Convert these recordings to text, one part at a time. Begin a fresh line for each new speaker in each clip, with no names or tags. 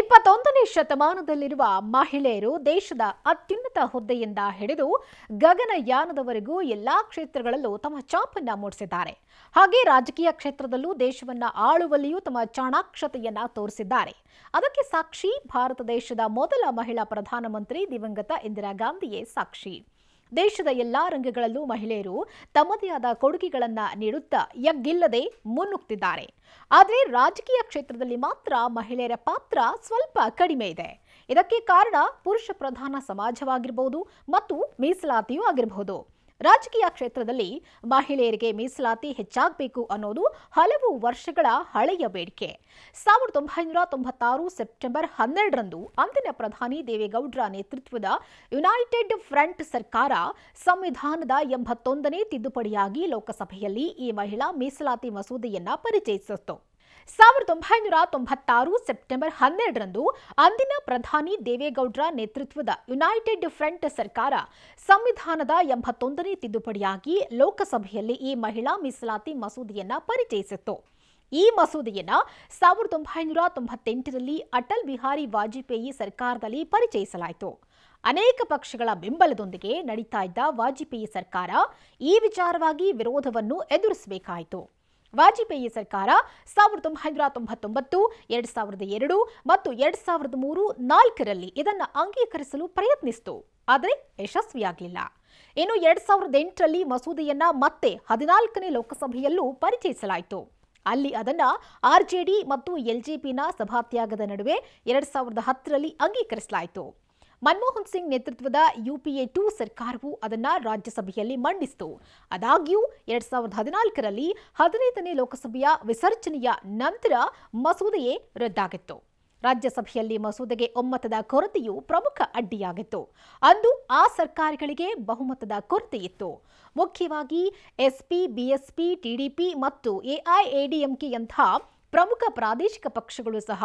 ಇಪ್ಪತ್ತೊಂದನೇ ಶತಮಾನದಲ್ಲಿರುವ ಮಹಿಳೆಯರು ದೇಶದ ಅತ್ಯುನ್ನತ ಹುದ್ದೆಯಿಂದ ಹಿಡಿದು ಗಗನಯಾನದವರೆಗೂ ಎಲ್ಲಾ ಕ್ಷೇತ್ರಗಳಲ್ಲೂ ತಮ್ಮ ಚಾಪನ್ನ ಮೂಡಿಸಿದ್ದಾರೆ ಹಾಗೆ ರಾಜಕೀಯ ಕ್ಷೇತ್ರದಲ್ಲೂ ದೇಶವನ್ನ ಆಳುವಲ್ಲಿಯೂ ತಮ್ಮ ಚಾಣಾಕ್ಷತೆಯನ್ನ ತೋರಿಸಿದ್ದಾರೆ ಅದಕ್ಕೆ ಸಾಕ್ಷಿ ಭಾರತ ದೇಶದ ಮೊದಲ ಮಹಿಳಾ ಪ್ರಧಾನಮಂತ್ರಿ ದಿವಂಗತ ಇಂದಿರಾ ಗಾಂಧಿಯೇ ಸಾಕ್ಷಿ ದೇಶದ ಎಲ್ಲಾ ರಂಗಗಳಲ್ಲೂ ಮಹಿಳೆಯರು ತಮ್ಮದೇ ಆದ ಕೊಡುಗೆಗಳನ್ನು ನೀಡುತ್ತಾ ಯಗ್ಗಿಲ್ಲದೆ ಮುನ್ನುಗ್ತಿದ್ದಾರೆ ಆದರೆ ರಾಜಕೀಯ ಕ್ಷೇತ್ರದಲ್ಲಿ ಮಾತ್ರ ಮಹಿಳೆಯರ ಪಾತ್ರ ಸ್ವಲ್ಪ ಕಡಿಮೆ ಇದೆ ಇದಕ್ಕೆ ಕಾರಣ ಪುರುಷ ಪ್ರಧಾನ ಸಮಾಜವಾಗಿರಬಹುದು ಮತ್ತು ಮೀಸಲಾತಿಯೂ ಆಗಿರಬಹುದು ರಾಜಕೀಯ ಕ್ಷೇತ್ರದಲ್ಲಿ ಮಹಿಳೆಯರಿಗೆ ಮೀಸಲಾತಿ ಹೆಚ್ಚಾಗಬೇಕು ಅನ್ನೋದು ಹಲವು ವರ್ಷಗಳ ಹಳೆಯ ಬೇಡಿಕೆ ಸಾವಿರದ ಒಂಬೈನೂರ ತೊಂಬತ್ತಾರು ಸೆಪ್ಟೆಂಬರ್ ಹನ್ನೆರಡರಂದು ಅಂದಿನ ಪ್ರಧಾನಿ ದೇವೇಗೌಡರ ನೇತೃತ್ವದ ಯುನೈಟೆಡ್ ಫ್ರಂಟ್ ಸರ್ಕಾರ ಸಂವಿಧಾನದ ಎಂಬತ್ತೊಂದನೇ ತಿದ್ದುಪಡಿಯಾಗಿ ಲೋಕಸಭೆಯಲ್ಲಿ ಈ ಮಹಿಳಾ ಮೀಸಲಾತಿ ಮಸೂದೆಯನ್ನ ಪರಿಚಯಿಸಿತು ಸಾವಿರದ ಒಂಬೈನೂರ ತೊಂಬತ್ತಾರು ಸೆಪ್ಟೆಂಬರ್ ಹನ್ನೆರಡರಂದು ಅಂದಿನ ಪ್ರಧಾನಿ ದೇವೇಗೌಡರ ನೇತೃತ್ವದ ಯುನೈಟೆಡ್ ಫ್ರಂಟ್ ಸರ್ಕಾರ ಸಂವಿಧಾನದ ಎಂಬತ್ತೊಂದನೇ ತಿದ್ದುಪಡಿಯಾಗಿ ಲೋಕಸಭೆಯಲ್ಲಿ ಈ ಮಹಿಳಾ ಮೀಸಲಾತಿ ಮಸೂದೆಯನ್ನು ಪರಿಚಯಿಸಿತ್ತು ಈ ಮಸೂದೆಯನ್ನು ಸಾವಿರದ ಒಂಬೈನೂರ ತೊಂಬತ್ತೆಂಟರಲ್ಲಿ ಅಟಲ್ ಬಿಹಾರಿ ವಾಜಪೇಯಿ ಸರ್ಕಾರದಲ್ಲಿ ಪರಿಚಯಿಸಲಾಯಿತು ಅನೇಕ ಪಕ್ಷಗಳ ಬೆಂಬಲದೊಂದಿಗೆ ನಡೀತಾ ಇದ್ದ ವಾಜಪೇಯಿ ಸರ್ಕಾರ ಈ ವಿಚಾರವಾಗಿ ವಿರೋಧವನ್ನು ಎದುರಿಸಬೇಕಾಯಿತು ವಾಜಪೇಯಿ ಸರ್ಕಾರ ಸಾವಿರದ ಒಂಬೈನೂರ ತೊಂಬತ್ತೊಂಬತ್ತು ಎರಡ್ ಸಾವಿರದ ಎರಡು ಮತ್ತು ಎರಡ್ ಸಾವಿರದ ಮೂರು ನಾಲ್ಕರಲ್ಲಿ ಇದನ್ನು ಅಂಗೀಕರಿಸಲು ಪ್ರಯತ್ನಿಸಿತು ಆದರೆ ಯಶಸ್ವಿಯಾಗಲಿಲ್ಲ ಇನ್ನು ಎರಡ್ ಸಾವಿರದ ಎಂಟರಲ್ಲಿ ಮಸೂದೆಯನ್ನ ಮತ್ತೆ ಹದಿನಾಲ್ಕನೇ ಲೋಕಸಭೆಯಲ್ಲೂ ಪರಿಚಯಿಸಲಾಯಿತು ಅಲ್ಲಿ ಅದನ್ನು ಆರ್ಜೆಡಿ ಮತ್ತು ಎಲ್ಜೆಪಿನ ಸಭಾತ್ಯಾಗದ ನಡುವೆ ಎರಡ್ ಸಾವಿರದ ಹತ್ತರಲ್ಲಿ ಅಂಗೀಕರಿಸಲಾಯಿತು ಮನಮೋಹನ್ ಸಿಂಗ್ ನೇತೃತ್ವದ ಯುಪಿಎ ಟು ಸರ್ಕಾರವು ಅದನ್ನು ರಾಜ್ಯಸಭೆಯಲ್ಲಿ ಮಂಡಿಸಿತು ಆದಾಗ್ಯೂ ಎರಡ್ ಸಾವಿರದ ಹದಿನಾಲ್ಕರಲ್ಲಿ ಹದಿನೈದನೇ ಲೋಕಸಭೆಯ ವಿಸರ್ಜನೆಯ ನಂತರ ಮಸೂದೆಯೇ ರದ್ದಾಗಿತ್ತು ರಾಜ್ಯಸಭೆಯಲ್ಲಿ ಮಸೂದೆಗೆ ಒಮ್ಮತದ ಕೊರತೆಯು ಪ್ರಮುಖ ಅಡ್ಡಿಯಾಗಿತ್ತು ಅಂದು ಆ ಸರ್ಕಾರಗಳಿಗೆ ಬಹುಮತದ ಕೊರತೆ ಇತ್ತು ಮುಖ್ಯವಾಗಿ ಎಸ್ಪಿ ಬಿಎಸ್ಪಿ ಟಿಡಿಪಿ ಮತ್ತು ಎಐಎಡಿಎಂಕೆಯಂತಹ ಪ್ರಮುಖ ಪ್ರಾದೇಶಿಕ ಪಕ್ಷಗಳು ಸಹ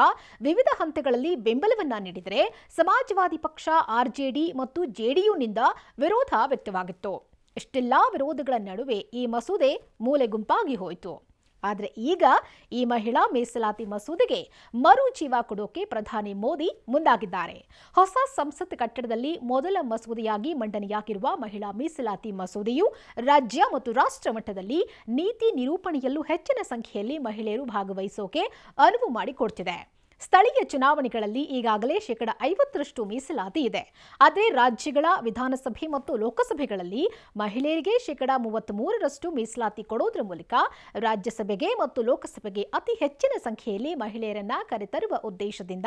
ವಿವಿಧ ಹಂತಗಳಲ್ಲಿ ಬೆಂಬಲವನ್ನ ನೀಡಿದರೆ ಸಮಾಜವಾದಿ ಪಕ್ಷ ಆರ್ಜೆಡಿ ಮತ್ತು ಜೆಡಿಯುನಿಂದ ವಿರೋಧ ವ್ಯಕ್ತವಾಗಿತ್ತು ಇಷ್ಟೆಲ್ಲಾ ವಿರೋಧಗಳ ನಡುವೆ ಈ ಮಸೂದೆ ಮೂಲೆಗುಂಪಾಗಿ ಹೋಯಿತು ಆದರೆ ಈಗ ಈ ಮಹಿಳಾ ಮೀಸಲಾತಿ ಮಸೂದೆಗೆ ಮರು ಜೀವ ಕೊಡೋಕೆ ಪ್ರಧಾನಿ ಮೋದಿ ಮುಂದಾಗಿದ್ದಾರೆ ಹೊಸ ಸಂಸತ್ ಕಟ್ಟಡದಲ್ಲಿ ಮೊದಲ ಮಸೂದೆಯಾಗಿ ಮಂಡನೆಯಾಗಿರುವ ಮಹಿಳಾ ಮೀಸಲಾತಿ ಮಸೂದೆಯು ರಾಜ್ಯ ಮತ್ತು ರಾಷ್ಟ್ರ ಮಟ್ಟದಲ್ಲಿ ನೀತಿ ನಿರೂಪಣೆಯಲ್ಲೂ ಹೆಚ್ಚಿನ ಸಂಖ್ಯೆಯಲ್ಲಿ ಮಹಿಳೆಯರು ಭಾಗವಹಿಸೋಕೆ ಅನುವು ಮಾಡಿಕೊಡ್ತಿದೆ ಸ್ಥಳೀಯ ಚುನಾವಣೆಗಳಲ್ಲಿ ಈಗಾಗಲೇ ಶೇಕಡ ಐವತ್ತರಷ್ಟು ಮೀಸಲಾತಿ ಇದೆ ಆದರೆ ರಾಜ್ಯಗಳ ವಿಧಾನಸಭೆ ಮತ್ತು ಲೋಕಸಭೆಗಳಲ್ಲಿ ಮಹಿಳೆಯರಿಗೆ ಶೇಕಡ ಮೂವತ್ತ್ ಮೂರರಷ್ಟು ಮೀಸಲಾತಿ ಕೊಡೋದ್ರ ಮೂಲಕ ರಾಜ್ಯಸಭೆಗೆ ಮತ್ತು ಲೋಕಸಭೆಗೆ ಅತಿ ಹೆಚ್ಚಿನ ಸಂಖ್ಯೆಯಲ್ಲಿ ಮಹಿಳೆಯರನ್ನ ಕರೆತರುವ ಉದ್ದೇಶದಿಂದ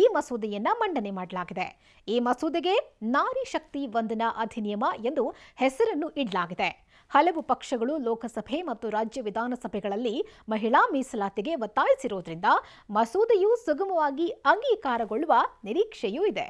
ಈ ಮಸೂದೆಯನ್ನ ಮಂಡನೆ ಮಾಡಲಾಗಿದೆ ಈ ಮಸೂದೆಗೆ ನಾರಿ ಶಕ್ತಿ ವಂದನಾ ಅಧಿನಿಯಮ ಎಂದು ಹೆಸರನ್ನು ಇಡಲಾಗಿದೆ ಹಲವು ಪಕ್ಷಗಳು ಲೋಕಸಭೆ ಮತ್ತು ರಾಜ್ಯ ವಿಧಾನಸಭೆಗಳಲ್ಲಿ ಮಹಿಳಾ ಮೀಸಲಾತಿಗೆ ಒತ್ತಾಯಿಸಿರುವುದರಿಂದ ಮಸೂದೆಯು ಸುಗಮವಾಗಿ ಅಂಗೀಕಾರಗೊಳ್ಳುವ ನಿರೀಕ್ಷೆಯೂ ಇದೆ